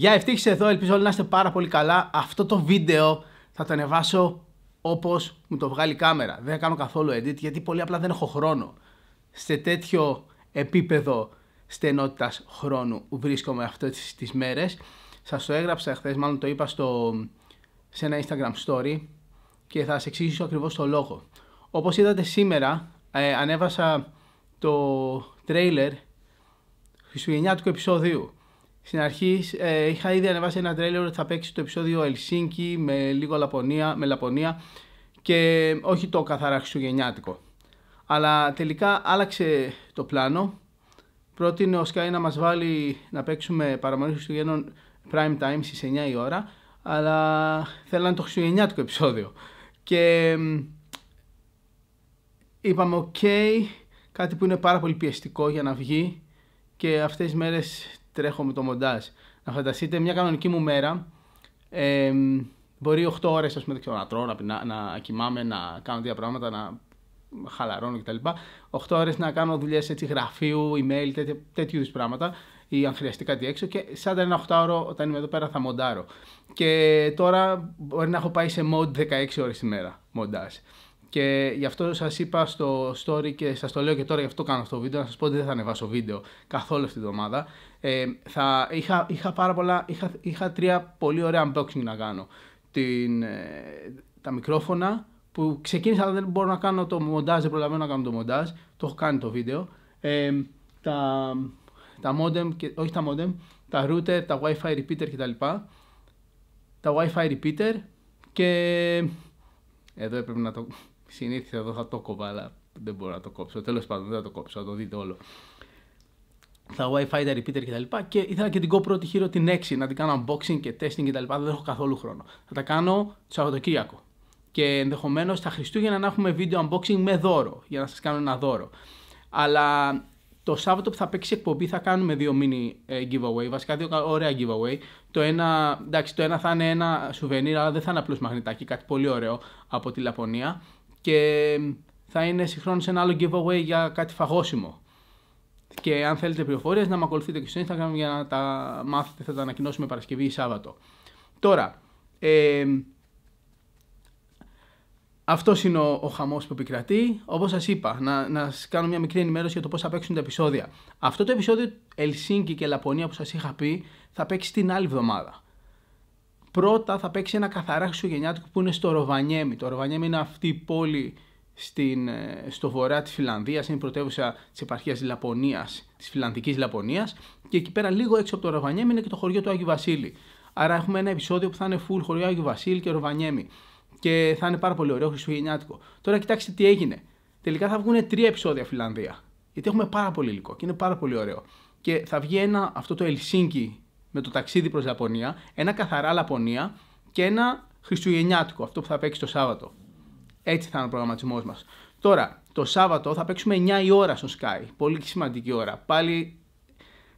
Γεια, ευτύχησες εδώ, ελπίζω όλοι να είστε πάρα πολύ καλά. Αυτό το βίντεο θα το ανεβάσω όπως μου το βγάλει η κάμερα. Δεν κάνω καθόλου edit γιατί πολύ απλά δεν έχω χρόνο. Σε τέτοιο επίπεδο στενότητας χρόνου βρίσκομαι αυτές τις μέρες. Σας το έγραψα χθες, μάλλον το είπα στο, σε ένα Instagram story και θα σας εξηγήσω ακριβώς το λόγο. Όπως είδατε σήμερα ε, ανέβασα το trailer χριστουγεννιάτικου επεισοδίου στην αρχή ε, είχα ήδη ανεβάσει ένα τρέλερ ότι θα παίξει το επεισόδιο Ελσίνκι με λίγο Λαπωνία, με Λαπωνία και όχι το καθαρά χριστουγεννιάτικο. Αλλά τελικά άλλαξε το πλάνο. Πρότεινε ο Sky να μας βάλει να παίξουμε παραμονή Χριστουγέννων prime time στις 9 η ώρα αλλά θέλανε το χριστουγεννιάτικο επεισόδιο. Και είπαμε οκ, okay, κάτι που είναι πάρα πολύ πιεστικό για να βγει και αυτές τις μέρες τρέχω με το μοντάζ. Να φανταστείτε μια κανονική μου μέρα. Ε, μπορεί 8 ώρε να τρώω, να, να, να κοιμάμαι, να κάνω τέτοια πράγματα, να χαλαρώνω κτλ. 8 ώρες να κάνω δουλειές γραφείου, email, τέτοιου είδους πράγματα ή αν χρειαστεί κάτι έξω. Και σαν ένα 8 ώρο όταν είμαι εδώ πέρα θα μοντάρω. Και τώρα μπορεί να έχω πάει σε mode 16 ώρες τη μέρα μοντάζ. Και γι' αυτό σας είπα στο story και σας το λέω και τώρα, γι' αυτό κάνω αυτό το βίντεο. Να σας πω ότι δεν θα ανεβάσω βίντεο καθόλου αυτή την εβδομάδα. Ε, θα, είχα, είχα, πάρα πολλά, είχα, είχα τρία πολύ ωραία unboxing να κάνω. Την, ε, τα μικρόφωνα που ξεκίνησα, αλλά δεν μπορώ να κάνω το μοντάζ, δεν προλαβαίνω να κάνω το μοντάζ. Το έχω κάνει το βίντεο. Ε, τα, τα modem, και, όχι τα modem, τα router, τα wifi repeater κτλ. Τα wifi repeater και εδώ έπρεπε να το. Συνήθω, εδώ θα το κόβα, αλλά δεν μπορώ να το κόψω. Τέλος πάντων, δεν θα το κόψω, θα το δείτε όλο. Τα WiFi, τα repeater κτλ. Και, και ήθελα και την GoPro τη την 6 να την κάνω unboxing και testing κτλ. Δεν έχω καθόλου χρόνο. Θα τα κάνω το Σαββατοκύριακο. Και ενδεχομένως τα Χριστούγεννα να έχουμε βίντεο unboxing με δώρο, για να σας κάνω ένα δώρο. Αλλά το Σάββατο που θα παίξει εκπομπή θα κάνουμε δύο mini ε, giveaway, βασικά δύο ωραία giveaway. Το ένα, εντάξει, το ένα θα είναι ένα σουβενίρ, αλλά δεν θα είναι απλώς μαγνητάκι, κάτι πολύ ωραίο από τη Λαπωνία. Και θα είναι συγχρόνως ένα άλλο giveaway για κάτι φαγόσιμο. Και αν θέλετε πληροφορίες, να με ακολουθείτε και στο Instagram για να τα μάθετε, θα τα ανακοινώσουμε Παρασκευή ή Σάββατο. Τώρα, ε, αυτός είναι ο, ο χαμός που επικρατεί. Όπως σας είπα, να, να σας κάνω μια μικρή ενημέρωση για το πώς θα παίξουν τα επεισόδια. Αυτό το επεισόδιο Ελσίνκη και Λαπωνία που σας είχα πει θα παίξει την άλλη εβδομάδα. Πρώτα θα παίξει ένα καθαρά χριστουγεννιάτικο που είναι στο Ροβανιέμι. Το Ροβανιέμι είναι αυτή η πόλη στην, ε, στο βορρά της Φιλανδίας, είναι η πρωτεύουσα της επαρχίας Λαπωνίας, της φιλανδικής Λαπωνίας. Και εκεί πέρα, λίγο έξω από το Ροβανιέμι, είναι και το χωριό του Άγιο Βασίλη. Άρα έχουμε ένα επεισόδιο που θα είναι full χωριό Άγιο Βασίλη και Ροβανιέμι και θα είναι πάρα πολύ ωραίο Χριστουγεννιάτικο. Τώρα κοιτάξτε τι έγινε. Τελικά θα βγουν τρία επεισόδια Φιλανδία. Γιατί έχουμε πάρα πολύ υλικό και είναι πάρα πολύ ωραίο. Και θα βγει ένα, αυτό το Ελσίνκι με το ταξίδι προς Ιαπωνία, ένα καθαρά Λαπωνία και ένα Χριστουγεννιάτικο, αυτό που θα παίξει το Σάββατο. Έτσι θα είναι ο προγραμματισμός μας. Τώρα, το Σάββατο θα παίξουμε 9 η ώρα στο Sky. Πολύ σημαντική ώρα. Πάλι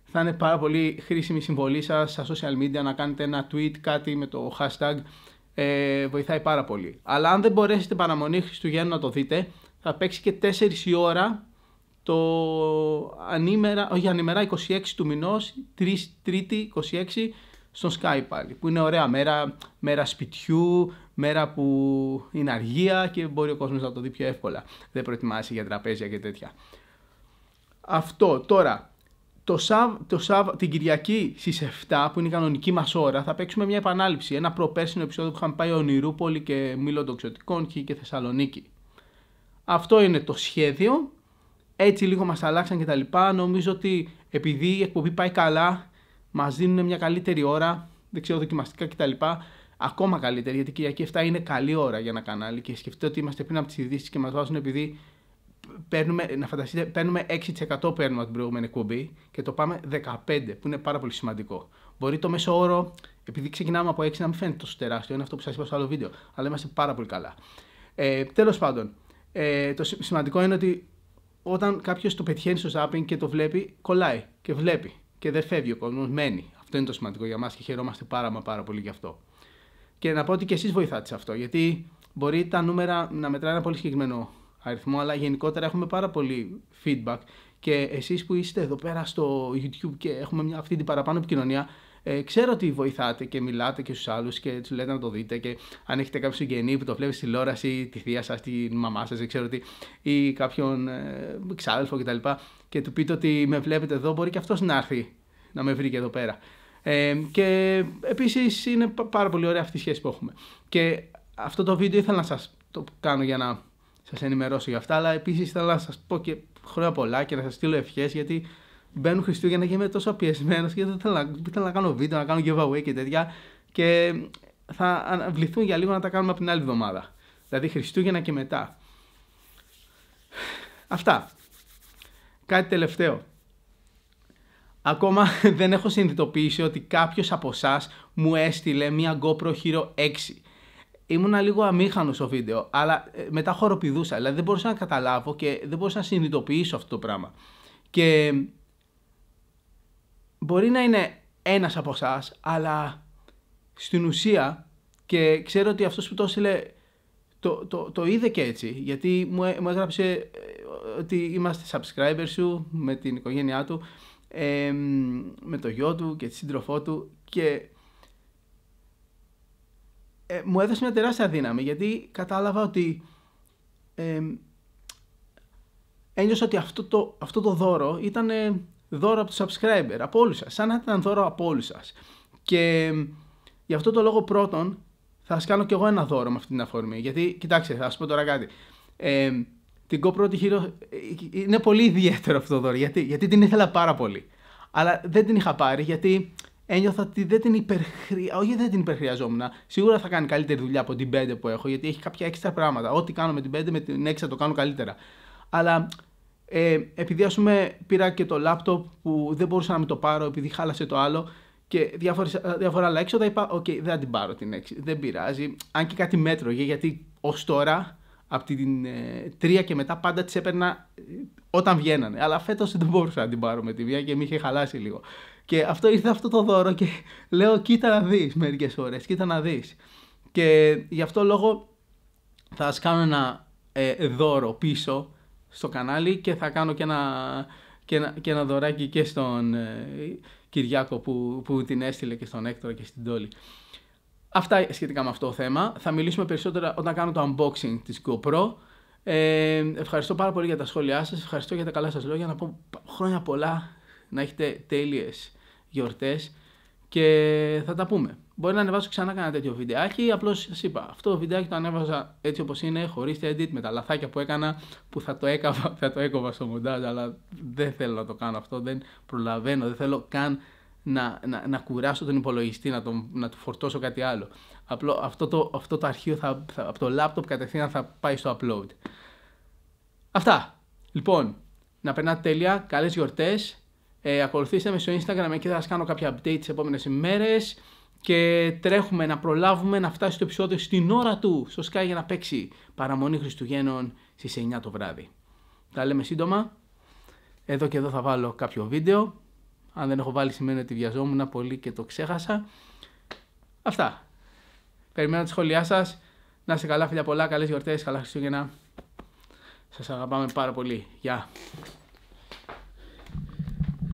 θα είναι πάρα πολύ χρήσιμη συμβολή σας στα social media να κάνετε ένα tweet, κάτι με το hashtag ε, βοηθάει πάρα πολύ. Αλλά αν δεν μπορέσετε παραμονή Χριστουγέννου να το δείτε, θα παίξει και 4 η ώρα το ανήμερα, όχι ανήμερα, 26 του μηνός, 3, Τρίτη 26 στο Skype πάλι, που είναι ωραία μέρα, μέρα σπιτιού, μέρα που είναι αργία και μπορεί ο κόσμος να το δει πιο εύκολα. Δεν προετοιμάσει για τραπέζια και τέτοια. Αυτό τώρα, το Σαβ, την Κυριακή στις 7, που είναι η κανονική μας ώρα, θα παίξουμε μια επανάληψη. Ένα προπέρσινο επεισόδιο που είχαμε πάει Ονειρούπολη και Μήλο των Ξωτικών και Θεσσαλονίκη. Αυτό είναι το σχέδιο. Έτσι λίγο μας αλλάξαν και τα λοιπά. Νομίζω ότι επειδή η εκπομπή πάει καλά, μας δίνουν μια καλύτερη ώρα. Δεν ξέρω, δοκιμαστικά κτλ. Ακόμα καλύτερη, γιατί η Κυριακή 7 είναι καλή ώρα για ένα κανάλι. Και σκεφτείτε ότι είμαστε πριν από τις ειδήσεις και μας βάζουν επειδή παίρνουμε, να φανταστείτε, παίρνουμε 6% παίρνουμε από την προηγούμενη εκπομπή και το πάμε 15% που είναι πάρα πολύ σημαντικό. Μπορεί το μέσο όρο, επειδή ξεκινάμε από 6 να μην φαίνεται τόσο τεράστιο, είναι αυτό που σας είπα στο άλλο βίντεο, αλλά είμαστε πάρα πολύ καλά. Ε, τέλος πάντων, ε, το σημαντικό είναι ότι όταν κάποιος το πετυχαίνει στο zapping και το βλέπει, κολλάει και βλέπει και δεν φεύγει ο κόσμος, μένει. Αυτό είναι το σημαντικό για μας και χαιρόμαστε πάρα μα πάρα πολύ γι' αυτό. Και να πω ότι και εσείς βοηθάτε σε αυτό, γιατί μπορεί τα νούμερα να μετράνε ένα πολύ συγκεκριμένο αριθμό, αλλά γενικότερα έχουμε πάρα πολύ feedback. Και εσείς που είστε εδώ πέρα στο YouTube και έχουμε μια, αυτή την παραπάνω επικοινωνία, ε, ξέρω ότι βοηθάτε και μιλάτε και στους άλλους και τους λέτε να το δείτε. Και αν έχετε κάποιο συγγενή που το βλέπει στη τηλεόραση, τη θεία σας, τη μαμά σας, ξέρω τι, ή κάποιον ε, ξάδελφο κτλ. Και, και του πείτε ότι με βλέπετε εδώ, μπορεί και αυτός να έρθει να με βρει και εδώ πέρα. Ε, και επίσης είναι πάρα πολύ ωραία αυτή η σχέση που έχουμε. Και αυτό το βίντεο ήθελα να σας το κάνω για να σας ενημερώσω για αυτά. Αλλά επίσης ήθελα να σας πω και χρόνια πολλά και να σας στείλω ευχές γιατί μπαίνουν Χριστούγεννα και είμαι τόσο πιεσμένος και δεν θέλω, να, να κάνω βίντεο, να κάνω giveaway και τέτοια. Και θα βληθούν για λίγο να τα κάνουμε από την άλλη εβδομάδα. Δηλαδή Χριστούγεννα και μετά. Αυτά. Κάτι τελευταίο. Ακόμα δεν έχω συνειδητοποιήσει ότι κάποιος από εσάς μου έστειλε μια GoPro Hero 6 ήμουνα λίγο αμήχανος στο βίντεο, αλλά ε, μετά χοροπηδούσα. Δηλαδή δεν μπορούσα να καταλάβω και δεν μπορούσα να συνειδητοποιήσω αυτό το πράγμα. Και μπορεί να είναι ένας από εσάς, αλλά στην ουσία και ξέρω ότι αυτός που το έστειλε το, το, το είδε και έτσι, γιατί μου, έγραψε ε, ότι είμαστε subscriber σου με την οικογένειά του, ε, με το γιο του και τη σύντροφό του και ε, μου έδωσε μια τεράστια δύναμη γιατί κατάλαβα ότι ένιωσα ότι αυτό το, αυτό το δώρο ήταν δώρο από τους subscriber, από όλους σας, σαν να ήταν δώρο από όλους σας. Και γι' αυτό το λόγο πρώτον θα σας κάνω κι εγώ ένα δώρο με αυτή την αφορμή. Γιατί, κοιτάξτε, θα σας πω τώρα κάτι. την GoPro τη Hero ε, ε, είναι πολύ ιδιαίτερο αυτό το δώρο. Γιατί, γιατί την ήθελα πάρα πολύ. Αλλά δεν την είχα πάρει γιατί ένιωθα ότι δεν την υπερχρειαζόμουν. Όχι, δεν την υπερχρειαζόμουν. Σίγουρα θα κάνει καλύτερη δουλειά από την 5 που έχω, γιατί έχει κάποια έξτρα πράγματα. Ό,τι κάνω με την 5, με την 6 το κάνω καλύτερα. Αλλά ε, επειδή, ας πούμε, πήρα και το λάπτοπ που δεν μπορούσα να με το πάρω, επειδή χάλασε το άλλο και διάφορα άλλα έξοδα, είπα: Οκ, okay, δεν την πάρω την 6. Δεν πειράζει. Αν και κάτι μέτρωγε γιατί ως τώρα από την ε, και μετά πάντα τις έπαιρνα ε, όταν βγαίνανε. Αλλά φέτος δεν μπορούσα να την πάρω με τη βία και με είχε χαλάσει λίγο. Και αυτό ήρθε αυτό το δώρο και λέω κοίτα να δεις μερικές ώρες, κοίτα να δεις. Και γι' αυτό λόγο θα σας κάνω ένα ε, δώρο πίσω στο κανάλι και θα κάνω και ένα, και ένα, ένα δωράκι και στον ε, Κυριάκο που, που την έστειλε και στον Έκτορα και στην Τόλη. Αυτά σχετικά με αυτό το θέμα. Θα μιλήσουμε περισσότερα όταν κάνω το unboxing της GoPro. Ε, ευχαριστώ πάρα πολύ για τα σχόλιά σας, ευχαριστώ για τα καλά σας λόγια, να πω χρόνια πολλά να έχετε τέλειες γιορτές και θα τα πούμε. Μπορεί να ανεβάσω ξανά κανένα τέτοιο βιντεάκι, απλώς σας είπα, αυτό το βιντεάκι το ανέβαζα έτσι όπως είναι, χωρίς τα edit, με τα λαθάκια που έκανα, που θα το, έκαβα, θα το έκοβα στο μοντάζ, αλλά δεν θέλω να το κάνω αυτό, δεν προλαβαίνω, δεν θέλω καν να, να, να κουράσω τον υπολογιστή, να, τον, να του φορτώσω κάτι άλλο. Απλό, αυτό, το, αυτό το αρχείο θα, θα, από το laptop κατευθείαν θα πάει στο upload. Αυτά. Λοιπόν, να περνάτε τέλεια, καλές γιορτές ε, ακολουθήστε με στο Instagram, και θα σας κάνω κάποια update τις επόμενες ημέρες και τρέχουμε να προλάβουμε να φτάσει το επεισόδιο στην ώρα του στο Sky για να παίξει παραμονή Χριστουγέννων στις 9 το βράδυ. Τα λέμε σύντομα. Εδώ και εδώ θα βάλω κάποιο βίντεο. Αν δεν έχω βάλει σημαίνει ότι βιαζόμουν πολύ και το ξέχασα. Αυτά. Περιμένω τα σχόλιά σας. Να είστε καλά φίλια πολλά, καλές γιορτές, καλά Χριστούγεννα. Σας αγαπάμε πάρα πολύ. Γεια.